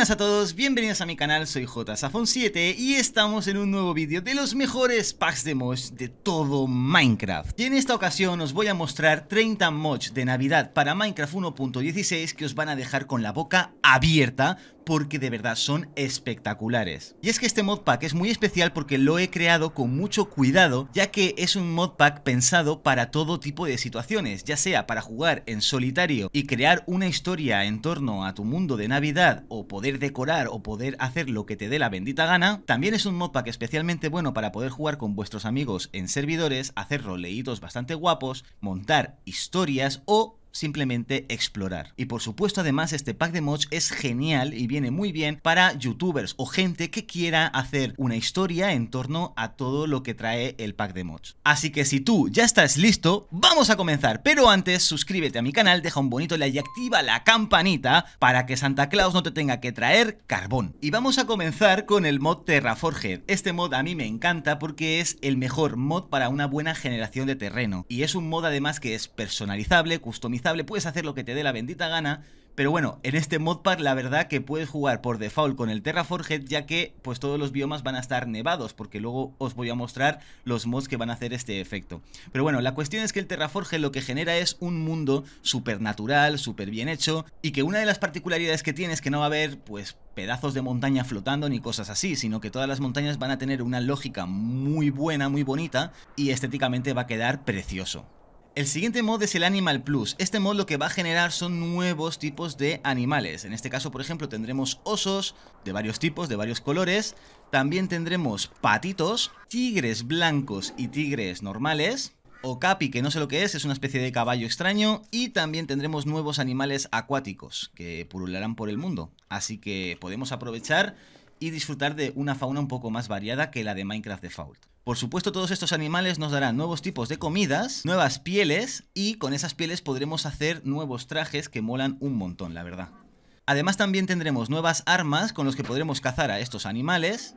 buenas a todos, bienvenidos a mi canal, soy JSafon7 y estamos en un nuevo vídeo de los mejores packs de mods de todo Minecraft. Y en esta ocasión os voy a mostrar 30 mods de Navidad para Minecraft 1.16 que os van a dejar con la boca abierta porque de verdad son espectaculares. Y es que este modpack es muy especial porque lo he creado con mucho cuidado, ya que es un modpack pensado para todo tipo de situaciones, ya sea para jugar en solitario y crear una historia en torno a tu mundo de Navidad, o poder decorar o poder hacer lo que te dé la bendita gana. También es un modpack especialmente bueno para poder jugar con vuestros amigos en servidores, hacer roleitos bastante guapos, montar historias o simplemente explorar. Y por supuesto además este pack de mods es genial y viene muy bien para youtubers o gente que quiera hacer una historia en torno a todo lo que trae el pack de mods. Así que si tú ya estás listo, vamos a comenzar. Pero antes suscríbete a mi canal, deja un bonito like y activa la campanita para que Santa Claus no te tenga que traer carbón. Y vamos a comenzar con el mod Terraforged. Este mod a mí me encanta porque es el mejor mod para una buena generación de terreno. Y es un mod además que es personalizable, customizable puedes hacer lo que te dé la bendita gana, pero bueno, en este modpack la verdad que puedes jugar por default con el Terraforged ya que pues todos los biomas van a estar nevados porque luego os voy a mostrar los mods que van a hacer este efecto. Pero bueno, la cuestión es que el Terraforged lo que genera es un mundo súper natural, súper bien hecho y que una de las particularidades que tiene es que no va a haber pues pedazos de montaña flotando ni cosas así, sino que todas las montañas van a tener una lógica muy buena, muy bonita y estéticamente va a quedar precioso. El siguiente mod es el Animal Plus. Este mod lo que va a generar son nuevos tipos de animales. En este caso, por ejemplo, tendremos osos de varios tipos, de varios colores. También tendremos patitos, tigres blancos y tigres normales. Okapi, que no sé lo que es, es una especie de caballo extraño. Y también tendremos nuevos animales acuáticos que purularán por el mundo. Así que podemos aprovechar y disfrutar de una fauna un poco más variada que la de Minecraft Default. Por supuesto, todos estos animales nos darán nuevos tipos de comidas, nuevas pieles y con esas pieles podremos hacer nuevos trajes que molan un montón, la verdad. Además también tendremos nuevas armas con las que podremos cazar a estos animales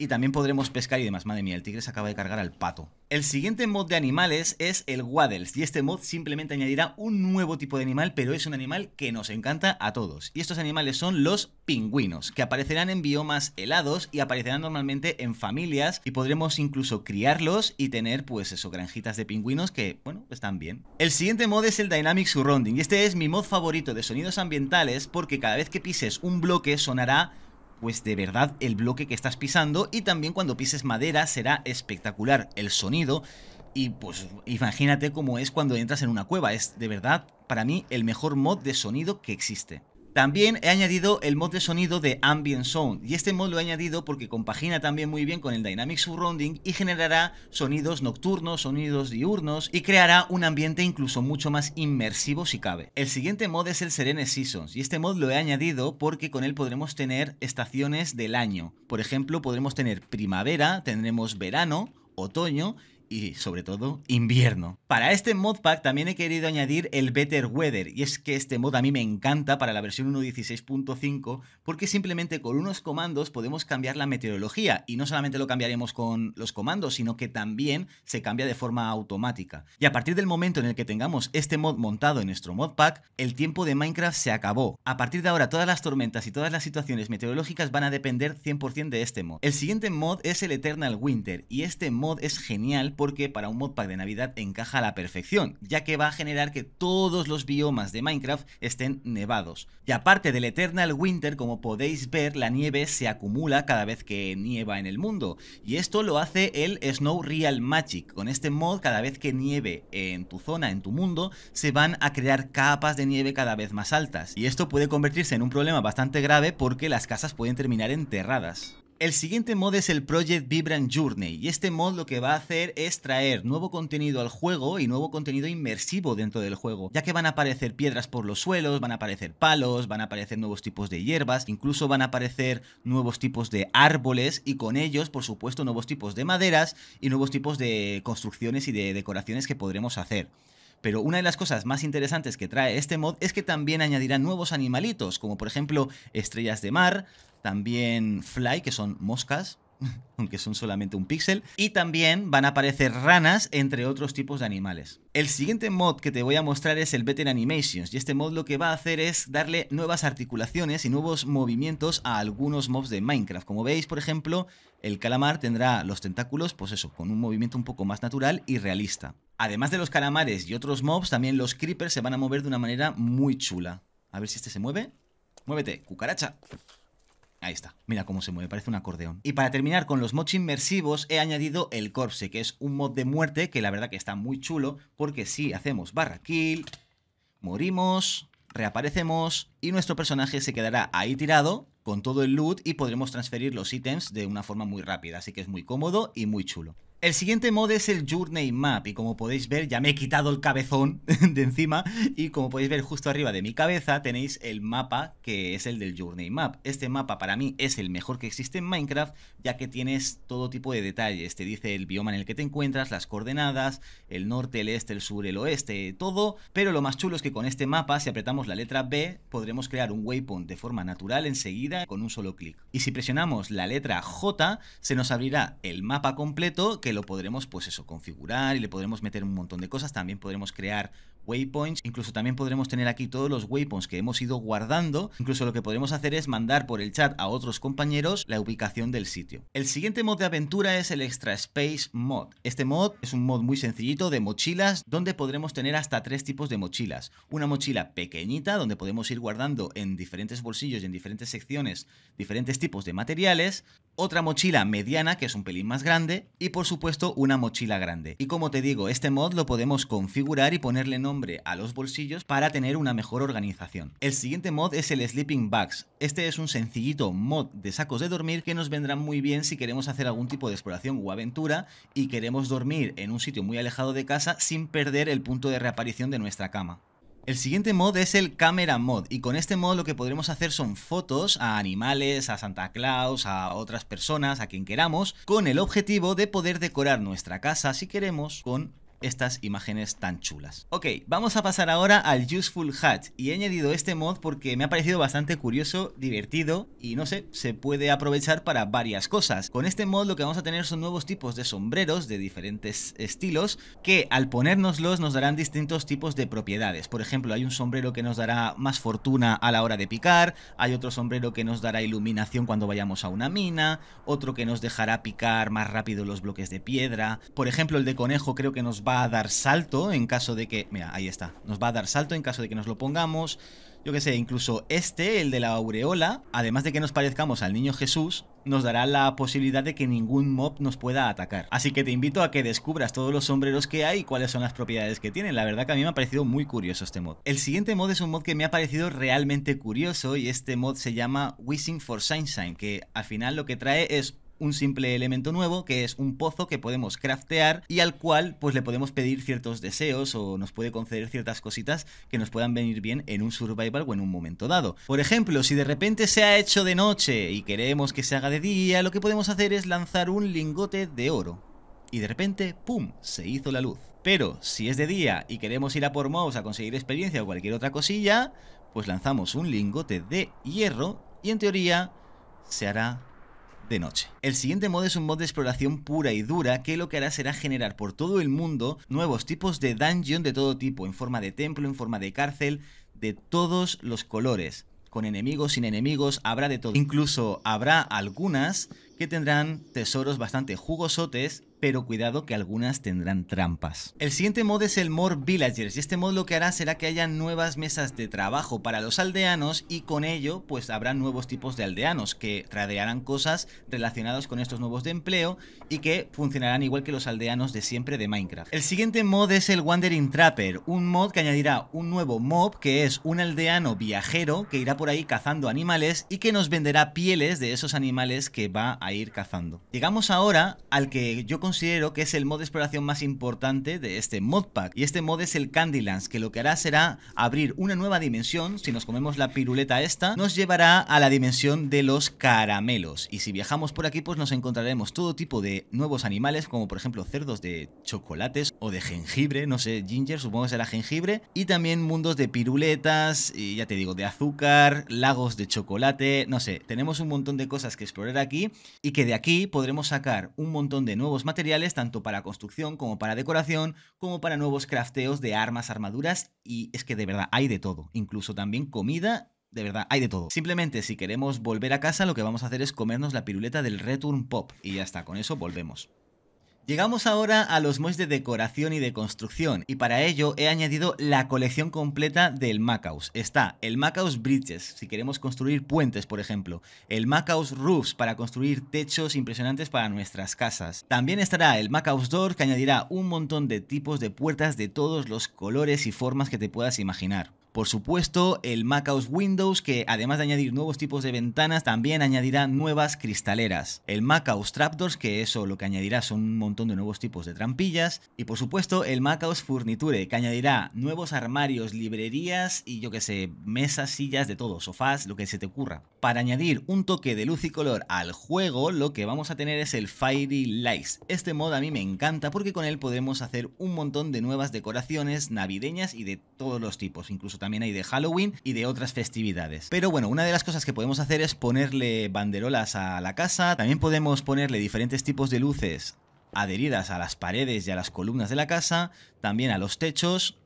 y también podremos pescar y demás. Madre mía, el tigre se acaba de cargar al pato. El siguiente mod de animales es el Waddles y este mod simplemente añadirá un nuevo tipo de animal, pero es un animal que nos encanta a todos. Y estos animales son los pingüinos, que aparecerán en biomas helados y aparecerán normalmente en familias y podremos incluso criarlos y tener pues eso, granjitas de pingüinos que, bueno, están bien. El siguiente mod es el Dynamic Surrounding y este es mi mod favorito de sonidos ambientales porque cada vez que pises un bloque sonará pues de verdad el bloque que estás pisando y también cuando pises madera será espectacular el sonido y pues imagínate cómo es cuando entras en una cueva, es de verdad para mí el mejor mod de sonido que existe. También he añadido el mod de sonido de Ambient Sound y este mod lo he añadido porque compagina también muy bien con el Dynamic Surrounding y generará sonidos nocturnos, sonidos diurnos y creará un ambiente incluso mucho más inmersivo si cabe. El siguiente mod es el Serene Seasons y este mod lo he añadido porque con él podremos tener estaciones del año. Por ejemplo, podremos tener primavera, tendremos verano, otoño y sobre todo invierno. Para este modpack también he querido añadir el Better Weather y es que este mod a mí me encanta para la versión 1.16.5 porque simplemente con unos comandos podemos cambiar la meteorología y no solamente lo cambiaremos con los comandos sino que también se cambia de forma automática. Y a partir del momento en el que tengamos este mod montado en nuestro modpack, el tiempo de Minecraft se acabó. A partir de ahora todas las tormentas y todas las situaciones meteorológicas van a depender 100% de este mod. El siguiente mod es el Eternal Winter y este mod es genial porque para un modpack de Navidad encaja a la perfección, ya que va a generar que todos los biomas de Minecraft estén nevados. Y aparte del Eternal Winter, como podéis ver, la nieve se acumula cada vez que nieva en el mundo, y esto lo hace el Snow Real Magic. Con este mod, cada vez que nieve en tu zona, en tu mundo, se van a crear capas de nieve cada vez más altas, y esto puede convertirse en un problema bastante grave porque las casas pueden terminar enterradas. El siguiente mod es el Project Vibrant Journey y este mod lo que va a hacer es traer nuevo contenido al juego y nuevo contenido inmersivo dentro del juego, ya que van a aparecer piedras por los suelos, van a aparecer palos, van a aparecer nuevos tipos de hierbas, incluso van a aparecer nuevos tipos de árboles y con ellos, por supuesto, nuevos tipos de maderas y nuevos tipos de construcciones y de decoraciones que podremos hacer. Pero una de las cosas más interesantes que trae este mod es que también añadirá nuevos animalitos, como por ejemplo estrellas de mar, también fly, que son moscas, aunque son solamente un píxel, y también van a aparecer ranas, entre otros tipos de animales. El siguiente mod que te voy a mostrar es el Better Animations, y este mod lo que va a hacer es darle nuevas articulaciones y nuevos movimientos a algunos mobs de Minecraft. Como veis, por ejemplo, el calamar tendrá los tentáculos, pues eso, con un movimiento un poco más natural y realista. Además de los calamares y otros mobs, también los creepers se van a mover de una manera muy chula. A ver si este se mueve. ¡Muévete, cucaracha! Ahí está, mira cómo se mueve, parece un acordeón. Y para terminar con los mods inmersivos he añadido el Corpse, que es un mod de muerte que la verdad que está muy chulo, porque si hacemos barra kill, morimos, reaparecemos y nuestro personaje se quedará ahí tirado con todo el loot y podremos transferir los ítems de una forma muy rápida, así que es muy cómodo y muy chulo. El siguiente mod es el Journey Map y como podéis ver ya me he quitado el cabezón de encima y como podéis ver justo arriba de mi cabeza tenéis el mapa que es el del Journey Map. Este mapa para mí es el mejor que existe en Minecraft ya que tienes todo tipo de detalles. Te dice el bioma en el que te encuentras, las coordenadas, el norte, el este, el sur, el oeste, todo. Pero lo más chulo es que con este mapa si apretamos la letra B podremos crear un waypoint de forma natural enseguida con un solo clic. Y si presionamos la letra J se nos abrirá el mapa completo que lo podremos, pues eso, configurar y le podremos meter un montón de cosas. También podremos crear waypoints. Incluso también podremos tener aquí todos los waypoints que hemos ido guardando. Incluso lo que podremos hacer es mandar por el chat a otros compañeros la ubicación del sitio. El siguiente mod de aventura es el Extra Space Mod. Este mod es un mod muy sencillito de mochilas donde podremos tener hasta tres tipos de mochilas. Una mochila pequeñita donde podemos ir guardando en diferentes bolsillos y en diferentes secciones diferentes tipos de materiales otra mochila mediana, que es un pelín más grande, y por supuesto una mochila grande. Y como te digo, este mod lo podemos configurar y ponerle nombre a los bolsillos para tener una mejor organización. El siguiente mod es el Sleeping Bags. Este es un sencillito mod de sacos de dormir que nos vendrán muy bien si queremos hacer algún tipo de exploración o aventura y queremos dormir en un sitio muy alejado de casa sin perder el punto de reaparición de nuestra cama. El siguiente mod es el Camera Mod y con este mod lo que podremos hacer son fotos a animales, a Santa Claus, a otras personas, a quien queramos, con el objetivo de poder decorar nuestra casa si queremos con estas imágenes tan chulas. Ok, vamos a pasar ahora al Useful Hat y he añadido este mod porque me ha parecido bastante curioso, divertido y no sé, se puede aprovechar para varias cosas. Con este mod lo que vamos a tener son nuevos tipos de sombreros de diferentes estilos que al ponérnoslos nos darán distintos tipos de propiedades. Por ejemplo, hay un sombrero que nos dará más fortuna a la hora de picar, hay otro sombrero que nos dará iluminación cuando vayamos a una mina, otro que nos dejará picar más rápido los bloques de piedra. Por ejemplo, el de conejo creo que nos va va a dar salto en caso de que... Mira, ahí está. Nos va a dar salto en caso de que nos lo pongamos. Yo qué sé, incluso este, el de la aureola, además de que nos parezcamos al niño Jesús, nos dará la posibilidad de que ningún mob nos pueda atacar. Así que te invito a que descubras todos los sombreros que hay y cuáles son las propiedades que tienen. La verdad que a mí me ha parecido muy curioso este mod. El siguiente mod es un mod que me ha parecido realmente curioso y este mod se llama Wishing for Sunshine, que al final lo que trae es un simple elemento nuevo que es un pozo que podemos craftear y al cual pues le podemos pedir ciertos deseos o nos puede conceder ciertas cositas que nos puedan venir bien en un survival o en un momento dado. Por ejemplo, si de repente se ha hecho de noche y queremos que se haga de día, lo que podemos hacer es lanzar un lingote de oro. Y de repente, ¡pum!, se hizo la luz. Pero si es de día y queremos ir a por mobs a conseguir experiencia o cualquier otra cosilla, pues lanzamos un lingote de hierro y en teoría se hará noche. El siguiente mod es un mod de exploración pura y dura que lo que hará será generar por todo el mundo nuevos tipos de dungeon de todo tipo, en forma de templo, en forma de cárcel, de todos los colores. Con enemigos, sin enemigos, habrá de todo. Incluso habrá algunas que tendrán tesoros bastante jugosotes pero cuidado que algunas tendrán trampas. El siguiente mod es el More Villagers y este mod lo que hará será que haya nuevas mesas de trabajo para los aldeanos y con ello pues habrá nuevos tipos de aldeanos que tradearán cosas relacionadas con estos nuevos de empleo y que funcionarán igual que los aldeanos de siempre de Minecraft. El siguiente mod es el Wandering Trapper, un mod que añadirá un nuevo mob que es un aldeano viajero que irá por ahí cazando animales y que nos venderá pieles de esos animales que va a ir cazando. Llegamos ahora al que yo considero considero que es el mod de exploración más importante de este modpack. Y este mod es el Candylands, que lo que hará será abrir una nueva dimensión. Si nos comemos la piruleta esta, nos llevará a la dimensión de los caramelos. Y si viajamos por aquí, pues nos encontraremos todo tipo de nuevos animales, como por ejemplo cerdos de chocolates o de jengibre, no sé, ginger, supongo que será jengibre. Y también mundos de piruletas, y ya te digo, de azúcar, lagos de chocolate, no sé. Tenemos un montón de cosas que explorar aquí y que de aquí podremos sacar un montón de nuevos materiales tanto para construcción como para decoración, como para nuevos crafteos de armas, armaduras y es que de verdad hay de todo, incluso también comida de verdad, hay de todo. Simplemente si queremos volver a casa, lo que vamos a hacer es comernos la piruleta del Return Pop. Y ya está, con eso volvemos. Llegamos ahora a los muebles de decoración y de construcción, y para ello he añadido la colección completa del Macaus. Está el Macaus Bridges, si queremos construir puentes, por ejemplo, el Macaus Roofs para construir techos impresionantes para nuestras casas. También estará el Macaus Door, que añadirá un montón de tipos de puertas de todos los colores y formas que te puedas imaginar. Por supuesto, el MacOS Windows, que además de añadir nuevos tipos de ventanas, también añadirá nuevas cristaleras. El MacOS Trapdoors, que eso lo que añadirá son un montón de nuevos tipos de trampillas. Y por supuesto, el MacOS Furniture, que añadirá nuevos armarios, librerías y yo que sé, mesas, sillas, de todo, sofás, lo que se te ocurra. Para añadir un toque de luz y color al juego, lo que vamos a tener es el Fiery Lights. Este mod a mí me encanta porque con él podemos hacer un montón de nuevas decoraciones navideñas y de todos los tipos, incluso también hay de Halloween y de otras festividades. Pero bueno, una de las cosas que podemos hacer es ponerle banderolas a la casa, también podemos ponerle diferentes tipos de luces adheridas a las paredes y a las columnas de la casa, también a los techos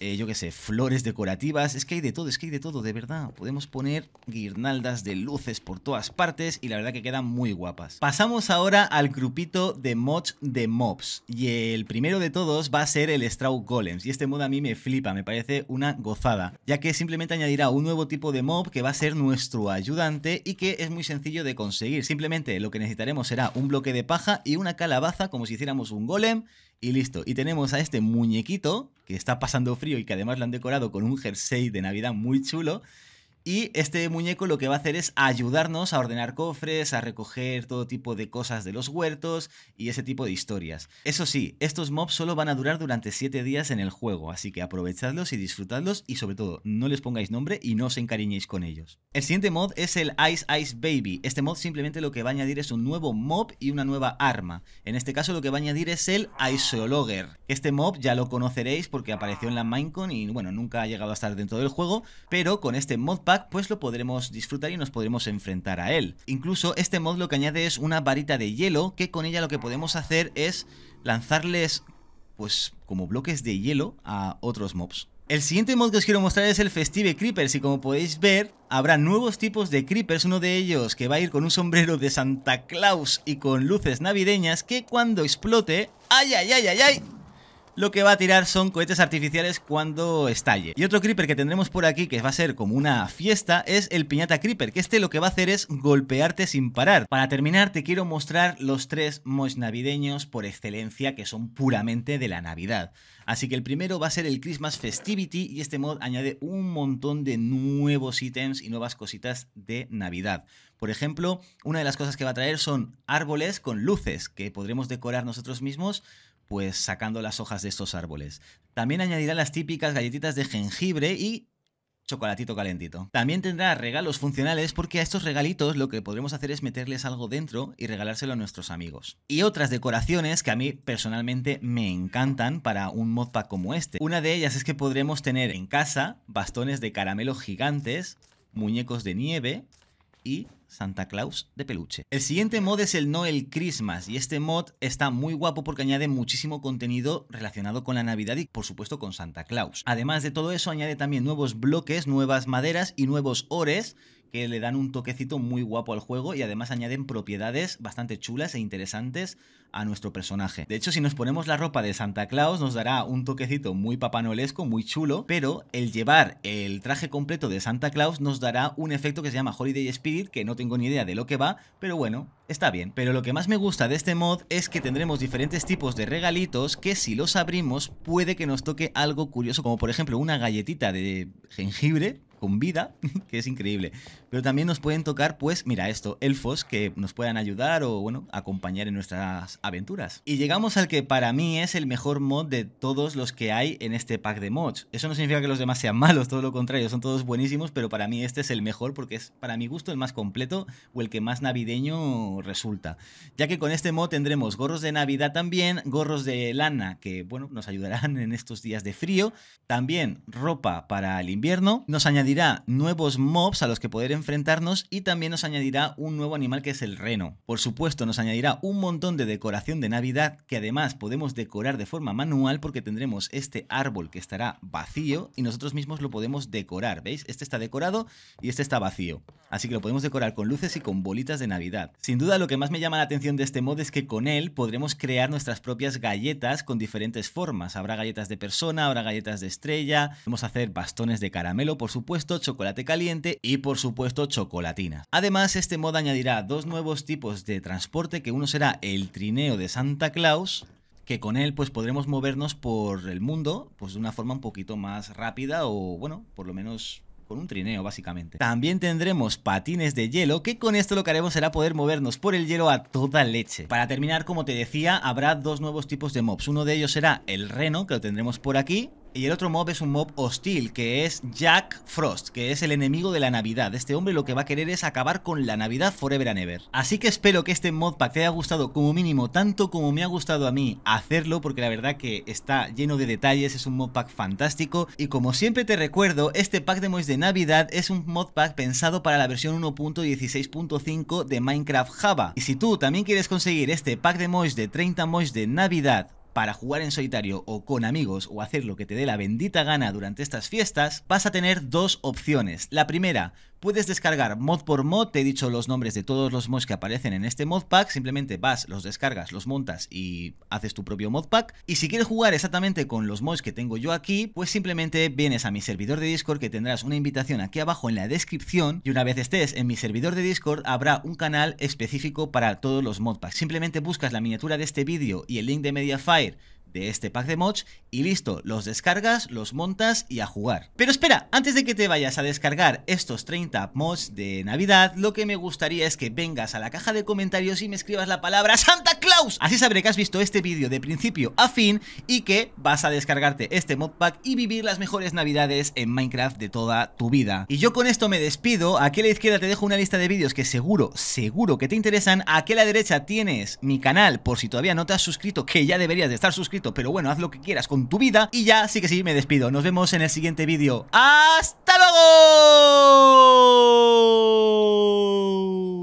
eh, yo qué sé, flores decorativas. Es que hay de todo, es que hay de todo, de verdad. Podemos poner guirnaldas de luces por todas partes y la verdad que quedan muy guapas. Pasamos ahora al grupito de mods de mobs. Y el primero de todos va a ser el Straw Golems. Y este mod a mí me flipa, me parece una gozada. Ya que simplemente añadirá un nuevo tipo de mob que va a ser nuestro ayudante y que es muy sencillo de conseguir. Simplemente lo que necesitaremos será un bloque de paja y una calabaza como si hiciéramos un golem y listo. Y tenemos a este muñequito que está pasando frío y que además lo han decorado con un jersey de Navidad muy chulo. Y este muñeco lo que va a hacer es ayudarnos a ordenar cofres, a recoger todo tipo de cosas de los huertos y ese tipo de historias. Eso sí, estos mobs solo van a durar durante 7 días en el juego, así que aprovechadlos y disfrutadlos y sobre todo no les pongáis nombre y no os encariñéis con ellos. El siguiente mod es el Ice Ice Baby. Este mod simplemente lo que va a añadir es un nuevo mob y una nueva arma. En este caso lo que va a añadir es el Iceologer. Este mob ya lo conoceréis porque apareció en la Minecon y bueno, nunca ha llegado a estar dentro del juego, pero con este mod pues lo podremos disfrutar y nos podremos enfrentar a él. Incluso este mod lo que añade es una varita de hielo, que con ella lo que podemos hacer es lanzarles, pues, como bloques de hielo a otros mobs. El siguiente mod que os quiero mostrar es el Festive Creepers y como podéis ver habrá nuevos tipos de creepers, uno de ellos que va a ir con un sombrero de Santa Claus y con luces navideñas que cuando explote... ¡Ay, ay, ay, ay, ay! lo que va a tirar son cohetes artificiales cuando estalle. Y otro creeper que tendremos por aquí, que va a ser como una fiesta, es el piñata creeper, que este lo que va a hacer es golpearte sin parar. Para terminar, te quiero mostrar los tres mods navideños por excelencia que son puramente de la Navidad. Así que el primero va a ser el Christmas Festivity y este mod añade un montón de nuevos ítems y nuevas cositas de Navidad. Por ejemplo, una de las cosas que va a traer son árboles con luces que podremos decorar nosotros mismos pues sacando las hojas de estos árboles. También añadirá las típicas galletitas de jengibre y chocolatito calentito. También tendrá regalos funcionales porque a estos regalitos lo que podremos hacer es meterles algo dentro y regalárselo a nuestros amigos. Y otras decoraciones que a mí personalmente me encantan para un modpack como este. Una de ellas es que podremos tener en casa bastones de caramelo gigantes, muñecos de nieve y Santa Claus de peluche. El siguiente mod es el Noel Christmas y este mod está muy guapo porque añade muchísimo contenido relacionado con la Navidad y por supuesto con Santa Claus. Además de todo eso añade también nuevos bloques, nuevas maderas y nuevos ores que le dan un toquecito muy guapo al juego y además añaden propiedades bastante chulas e interesantes a nuestro personaje. De hecho, si nos ponemos la ropa de Santa Claus, nos dará un toquecito muy papanolesco, muy chulo, pero el llevar el traje completo de Santa Claus nos dará un efecto que se llama Holiday Spirit, que no tengo ni idea de lo que va, pero bueno, está bien. Pero lo que más me gusta de este mod es que tendremos diferentes tipos de regalitos que si los abrimos puede que nos toque algo curioso, como por ejemplo una galletita de jengibre, con vida, que es increíble. Pero también nos pueden tocar, pues, mira esto, elfos que nos puedan ayudar o, bueno, acompañar en nuestras aventuras. Y llegamos al que para mí es el mejor mod de todos los que hay en este pack de mods. Eso no significa que los demás sean malos, todo lo contrario, son todos buenísimos, pero para mí este es el mejor porque es, para mi gusto, el más completo o el que más navideño resulta. Ya que con este mod tendremos gorros de Navidad también, gorros de lana que, bueno, nos ayudarán en estos días de frío, también ropa para el invierno, nos añadirá añadirá nuevos mobs a los que poder enfrentarnos y también nos añadirá un nuevo animal que es el reno. Por supuesto, nos añadirá un montón de decoración de Navidad que además podemos decorar de forma manual porque tendremos este árbol que estará vacío y nosotros mismos lo podemos decorar, ¿veis? Este está decorado y este está vacío. Así que lo podemos decorar con luces y con bolitas de Navidad. Sin duda lo que más me llama la atención de este mod es que con él podremos crear nuestras propias galletas con diferentes formas. Habrá galletas de persona, habrá galletas de estrella, podemos hacer bastones de caramelo, por supuesto, chocolate caliente y por supuesto chocolatina. Además, este modo añadirá dos nuevos tipos de transporte, que uno será el trineo de Santa Claus, que con él pues podremos movernos por el mundo pues de una forma un poquito más rápida o bueno, por lo menos con un trineo básicamente. También tendremos patines de hielo que con esto lo que haremos será poder movernos por el hielo a toda leche. Para terminar, como te decía, habrá dos nuevos tipos de mobs. Uno de ellos será el reno, que lo tendremos por aquí, y el otro mob es un mob hostil, que es Jack Frost, que es el enemigo de la Navidad. Este hombre lo que va a querer es acabar con la Navidad forever and ever. Así que espero que este modpack te haya gustado como mínimo tanto como me ha gustado a mí hacerlo, porque la verdad que está lleno de detalles, es un modpack fantástico. Y como siempre te recuerdo, este pack de mods de Navidad es un modpack pensado para la versión 1.16.5 de Minecraft Java. Y si tú también quieres conseguir este pack de mods de 30 mods de Navidad para jugar en solitario o con amigos o hacer lo que te dé la bendita gana durante estas fiestas, vas a tener dos opciones. La primera, Puedes descargar mod por mod, te he dicho los nombres de todos los mods que aparecen en este modpack, simplemente vas, los descargas, los montas y haces tu propio modpack. Y si quieres jugar exactamente con los mods que tengo yo aquí, pues simplemente vienes a mi servidor de Discord que tendrás una invitación aquí abajo en la descripción y una vez estés en mi servidor de Discord habrá un canal específico para todos los modpacks. Simplemente buscas la miniatura de este vídeo y el link de Mediafire de este pack de mods y listo, los descargas, los montas y a jugar. Pero espera, antes de que te vayas a descargar estos 30 mods de Navidad, lo que me gustaría es que vengas a la caja de comentarios y me escribas la palabra Santa Claus. Así sabré que has visto este vídeo de principio a fin y que vas a descargarte este modpack y vivir las mejores Navidades en Minecraft de toda tu vida. Y yo con esto me despido, aquí a la izquierda te dejo una lista de vídeos que seguro, seguro que te interesan, aquí a la derecha tienes mi canal por si todavía no te has suscrito, que ya deberías de estar suscrito pero bueno, haz lo que quieras con tu vida y ya sí que sí, me despido. Nos vemos en el siguiente vídeo. ¡Hasta luego!